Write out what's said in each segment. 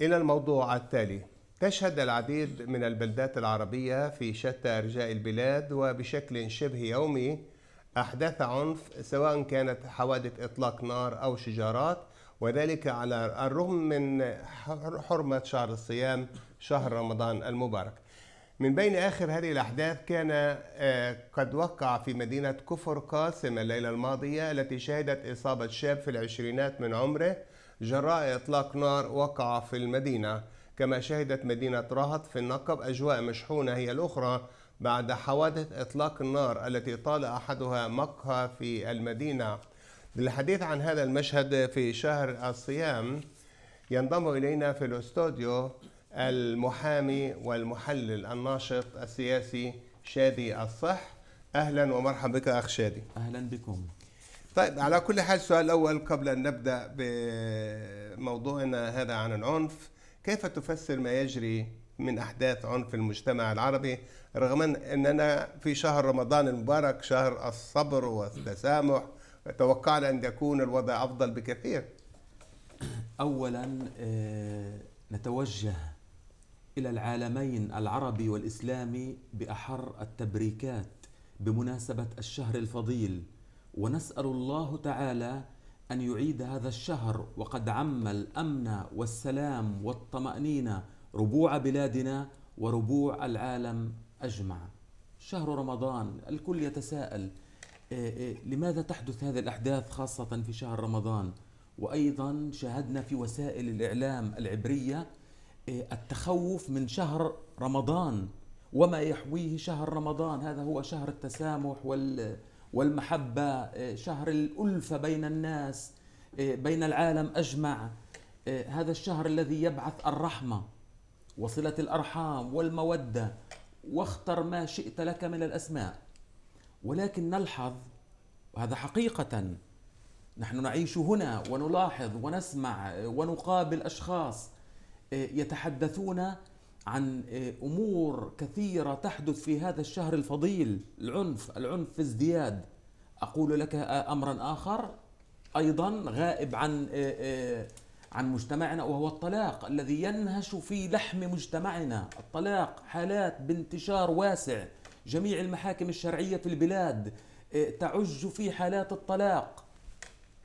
إلى الموضوع التالي تشهد العديد من البلدات العربية في شتى أرجاء البلاد وبشكل شبه يومي أحداث عنف سواء كانت حوادث إطلاق نار أو شجارات وذلك على الرغم من حرمة شهر الصيام شهر رمضان المبارك من بين آخر هذه الأحداث كان آه، قد وقع في مدينة كفر قاسم الليلة الماضية التي شهدت إصابة شاب في العشرينات من عمره جراء إطلاق نار وقع في المدينة كما شهدت مدينة رهط في النقب أجواء مشحونة هي الأخرى بعد حوادث إطلاق النار التي طال أحدها مقهى في المدينة للحديث عن هذا المشهد في شهر الصيام ينضم إلينا في الاستوديو المحامي والمحلل الناشط السياسي شادي الصح أهلا ومرحبا بك أخ شادي أهلا بكم طيب على كل حال السؤال الأول قبل أن نبدأ بموضوعنا هذا عن العنف كيف تفسر ما يجري من أحداث عنف المجتمع العربي رغم أننا في شهر رمضان المبارك شهر الصبر والتسامح توقعنا أن يكون الوضع أفضل بكثير أولا آه، نتوجه إلى العالمين العربي والإسلامي بأحر التبريكات بمناسبة الشهر الفضيل ونسأل الله تعالى أن يعيد هذا الشهر وقد عم الأمن والسلام والطمأنينة ربوع بلادنا وربوع العالم أجمع شهر رمضان الكل يتساءل إيه، إيه، لماذا تحدث هذه الأحداث خاصة في شهر رمضان وأيضا شاهدنا في وسائل الإعلام العبرية إيه، التخوف من شهر رمضان وما يحويه شهر رمضان هذا هو شهر التسامح وال والمحبة آه، شهر الألفة بين الناس آه، بين العالم أجمع آه، هذا الشهر الذي يبعث الرحمة وصلة الأرحام والمودة واختر ما شئت لك من الأسماء ولكن نلحظ وهذا حقيقة نحن نعيش هنا ونلاحظ ونسمع ونقابل أشخاص يتحدثون عن آه، امور كثيره تحدث في هذا الشهر الفضيل العنف العنف في ازدياد اقول لك آه، امرا اخر ايضا غائب عن آه، عن مجتمعنا وهو الطلاق الذي ينهش في لحم مجتمعنا الطلاق حالات بانتشار واسع جميع المحاكم الشرعيه في البلاد تعج في حالات الطلاق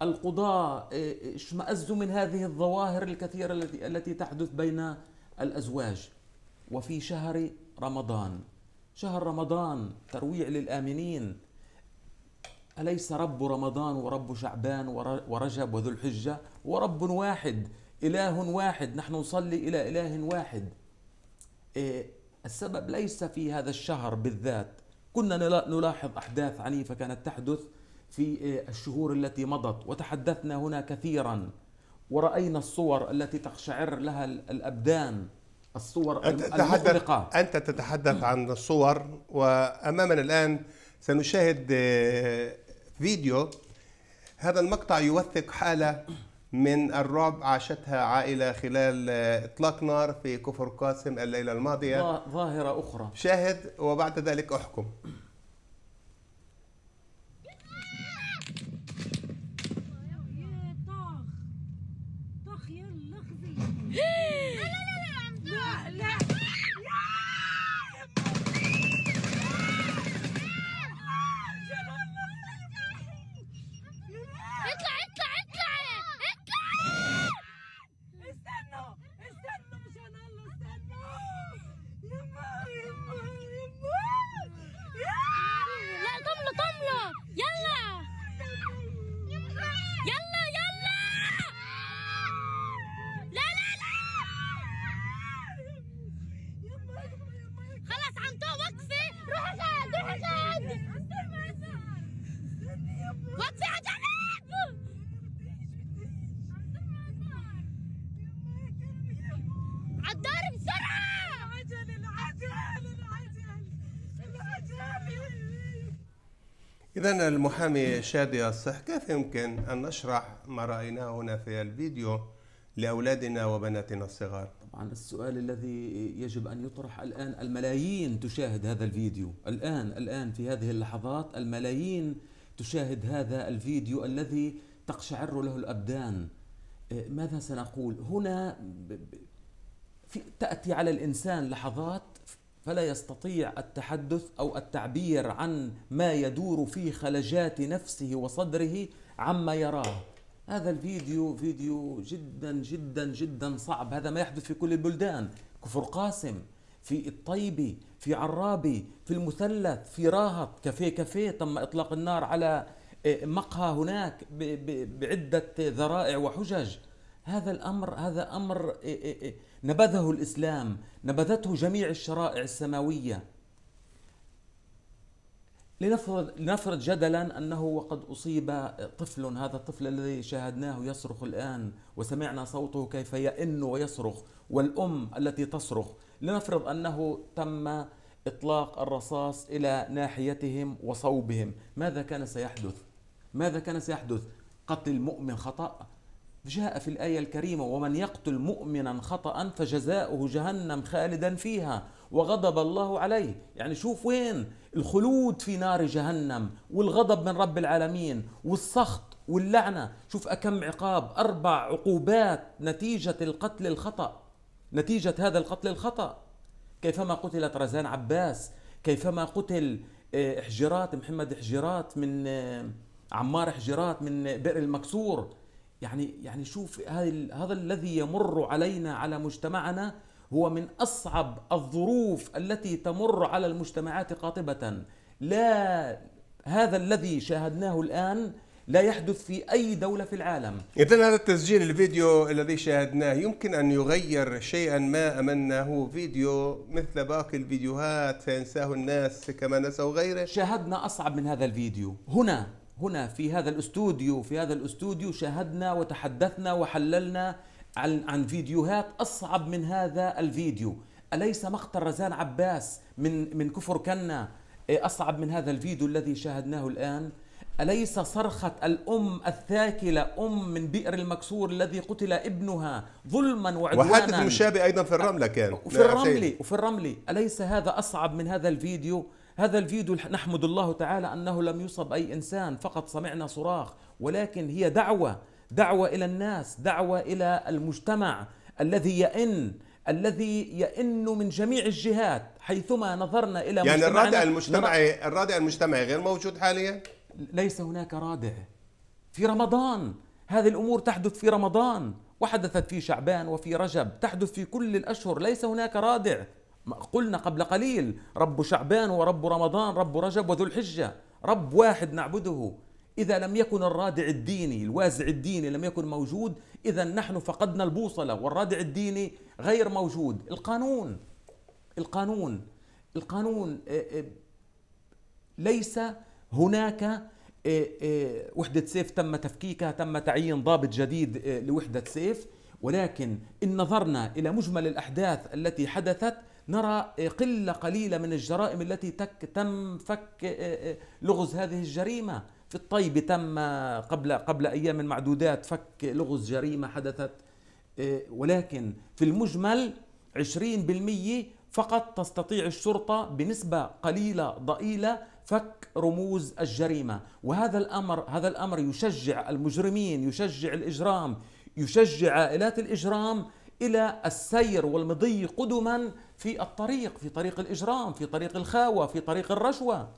القضاة اشمأزوا من هذه الظواهر الكثيرة التي التي تحدث بين الأزواج وفي شهر رمضان شهر رمضان ترويع للآمنين أليس رب رمضان ورب شعبان ورجب وذو الحجة ورب واحد إله واحد نحن نصلي إلى إله واحد إيه، السبب ليس في هذا الشهر بالذات كنا نلاحظ أحداث عنيفة كانت تحدث في إيه، الشهور التي مضت وتحدثنا هنا كثيرا ورأينا الصور التي تقشعر لها الأبدان الصور المغلقة أنت تتحدث عن الصور وأمامنا الآن سنشاهد آه، فيديو هذا المقطع يوثق حالة من الرعب عاشتها عائلة خلال آه، إطلاق نار في كفر قاسم الليلة الماضية ظاهرة أخرى شاهد وبعد ذلك أحكم إذا المحامي شادي الصح كيف يمكن أن نشرح ما رأيناه هنا في الفيديو لأولادنا وبناتنا الصغار؟ طبعا السؤال الذي يجب أن يطرح الآن الملايين تشاهد هذا الفيديو الآن الآن في هذه اللحظات الملايين تشاهد هذا الفيديو الذي تقشعر له الأبدان إيه، ماذا سنقول؟ هنا في تأتي على الإنسان لحظات فلا يستطيع التحدث او التعبير عن ما يدور في خلجات نفسه وصدره عما يراه هذا الفيديو فيديو جدا جدا جدا صعب هذا ما يحدث في كل البلدان كفر قاسم في الطيبي في عرابي في المثلث في راهط كافيه كافيه تم اطلاق النار على إيه، مقهى هناك بعده ذرائع وحجج هذا الامر هذا امر إيه، إيه، إيه، نبذه الاسلام نبذته جميع الشرائع السماويه لنفرض لنفرض جدلا انه وقد اصيب طفل هذا الطفل الذي شاهدناه يصرخ الان وسمعنا صوته كيف يئن ويصرخ والام التي تصرخ لنفرض انه تم اطلاق الرصاص الى ناحيتهم وصوبهم ماذا كان سيحدث ماذا كان سيحدث قتل المؤمن خطا جاء في الآية الكريمة ومن يقتل مؤمنا خطأ فجزاؤه جهنم خالدا فيها وغضب الله عليه يعني شوف وين الخلود في نار جهنم والغضب من رب العالمين والسخط واللعنة شوف أكم عقاب أربع عقوبات نتيجة القتل الخطأ نتيجة هذا القتل الخطأ كيفما قتلت رزان عباس كيفما قتل آه، حجرات محمد حجرات من آه، عمار حجرات من بئر المكسور يعني يعني شوف هذا الذي يمر علينا على مجتمعنا هو من اصعب الظروف التي تمر على المجتمعات قاطبه لا هذا الذي شاهدناه الان لا يحدث في اي دوله في العالم اذا هذا التسجيل الفيديو الذي شاهدناه يمكن ان يغير شيئا ما امناه فيديو مثل باقي الفيديوهات فينساه الناس كما نسوا غيره شاهدنا اصعب من هذا الفيديو هنا هنا في هذا الاستوديو في هذا الاستوديو شاهدنا وتحدثنا وحللنا عن عن فيديوهات اصعب من هذا الفيديو اليس مقتل رزان عباس من من كفر كنا إيه اصعب من هذا الفيديو الذي شاهدناه الان اليس صرخه الام الثاكله ام من بئر المكسور الذي قتل ابنها ظلما وعدوانا وحادث مشابه ايضا في الرمله كان وفي الرملي وفي الرملي اليس هذا اصعب من هذا الفيديو هذا الفيديو نحمد الله تعالى أنه لم يصب أي إنسان فقط سمعنا صراخ ولكن هي دعوة دعوة إلى الناس دعوة إلى المجتمع الذي يئن الذي يئن من جميع الجهات حيثما نظرنا إلى يعني الرادع المجتمعي الرادع المجتمعي غير موجود حاليا ليس هناك رادع في رمضان هذه الأمور تحدث في رمضان وحدثت في شعبان وفي رجب تحدث في كل الأشهر ليس هناك رادع قلنا قبل قليل رب شعبان ورب رمضان رب رجب وذو الحجة رب واحد نعبده إذا لم يكن الرادع الديني الوازع الديني لم يكن موجود إذا نحن فقدنا البوصلة والرادع الديني غير موجود القانون القانون القانون آه، آه، ليس هناك آه، وحدة سيف تم تفكيكها تم تعيين ضابط جديد لوحدة سيف ولكن إن نظرنا إلى مجمل الأحداث التي حدثت نرى قله قليله من الجرائم التي تك تم فك آه، آه، آه، لغز هذه الجريمه في الطيبه تم قبل قبل ايام معدودات فك لغز جريمه حدثت ولكن في المجمل 20% فقط تستطيع الشرطه بنسبه قليله ضئيله فك رموز الجريمه وهذا الامر هذا الامر يشجع المجرمين يشجع الاجرام يشجع عائلات الاجرام الى السير والمضي قدما في الطريق في طريق الاجرام في طريق الخاوه في طريق الرشوه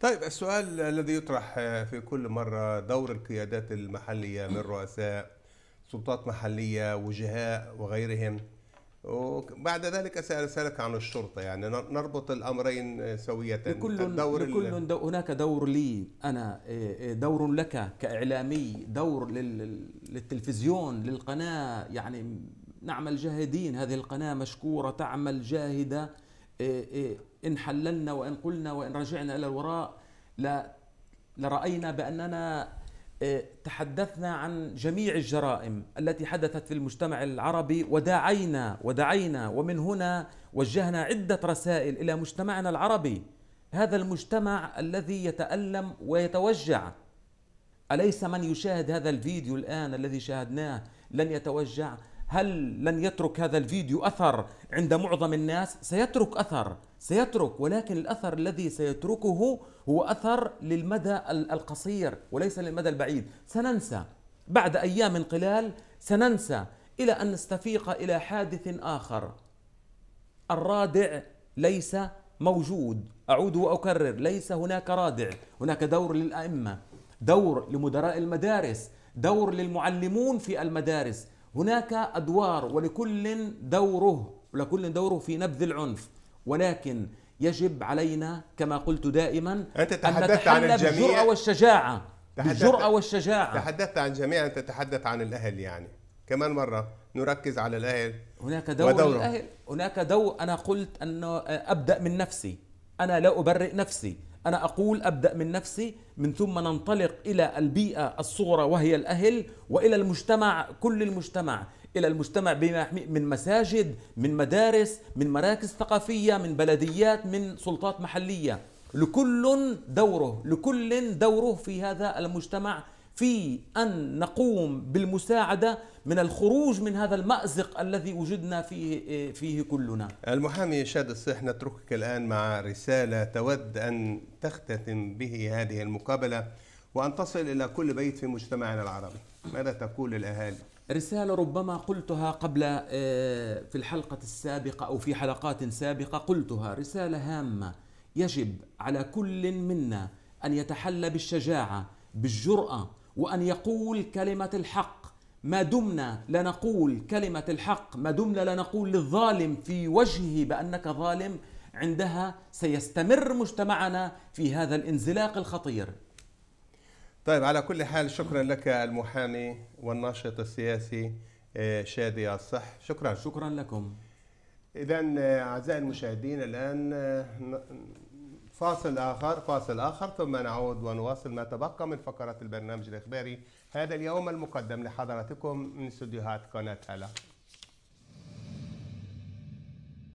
طيب السؤال الذي يطرح في كل مره دور القيادات المحليه من رؤساء سلطات محليه وجهاء وغيرهم وبعد ذلك سألك عن الشرطة يعني نربط الأمرين آه، سوية لكل, الدور لكل دو هناك دور لي أنا آه، آه، دور لك كإعلامي دور للتلفزيون للقناة يعني نعمل جاهدين هذه القناة مشكورة تعمل جاهدة إن حللنا وإن قلنا وإن رجعنا إلى الوراء لرأينا بأننا آه، تحدثنا عن جميع الجرائم التي حدثت في المجتمع العربي ودعينا ودعينا ومن هنا وجهنا عدة رسائل إلى مجتمعنا العربي هذا المجتمع الذي يتألم ويتوجع أليس من يشاهد هذا الفيديو الآن الذي شاهدناه لن يتوجع هل لن يترك هذا الفيديو اثر عند معظم الناس؟ سيترك اثر، سيترك ولكن الاثر الذي سيتركه هو اثر للمدى القصير وليس للمدى البعيد، سننسى بعد ايام قلال سننسى الى ان نستفيق الى حادث اخر. الرادع ليس موجود، اعود واكرر ليس هناك رادع، هناك دور للائمه، دور لمدراء المدارس، دور للمعلمون في المدارس، هناك أدوار ولكل دوره ولكل دوره في نبذ العنف ولكن يجب علينا كما قلت دائما أنت تحدثت أن عن الجميع الجرأة والشجاعة الجرأة والشجاعة تحدثت عن جميع أن تتحدث عن الأهل يعني كمان مرة نركز على الأهل هناك دور ودوره. الأهل هناك دور أنا قلت أنه آه، أبدأ من نفسي أنا لا أبرئ نفسي أنا أقول أبدأ من نفسي من ثم ننطلق إلى البيئة الصغرى وهي الأهل وإلى المجتمع كل المجتمع إلى المجتمع بما من مساجد من مدارس من مراكز ثقافية من بلديات من سلطات محلية لكل دوره لكل دوره في هذا المجتمع في ان نقوم بالمساعده من الخروج من هذا المازق الذي وجدنا فيه فيه كلنا. المحامي شاد الصيح نتركك الان مع رساله تود ان تختتم به هذه المقابله وان تصل الى كل بيت في مجتمعنا العربي. ماذا تقول للاهالي؟ رسالة ربما قلتها قبل آه، في الحلقة السابقة أو في حلقات سابقة قلتها رسالة هامة يجب على كل منا أن يتحلى بالشجاعة بالجرأة وأن يقول كلمة الحق ما دمنا لا نقول كلمة الحق ما دمنا لا نقول للظالم في وجهه بأنك ظالم عندها سيستمر مجتمعنا في هذا الانزلاق الخطير طيب على كل حال شكرا لك المحامي والناشط السياسي آه، شادي الصح شكرا شكرا لكم إذا آه، أعزائي المشاهدين الآن آه، فاصل آخر فاصل آخر ثم نعود ونواصل ما تبقى من فقرة البرنامج الإخباري هذا اليوم المقدم لحضراتكم من استديوهات قناة هلا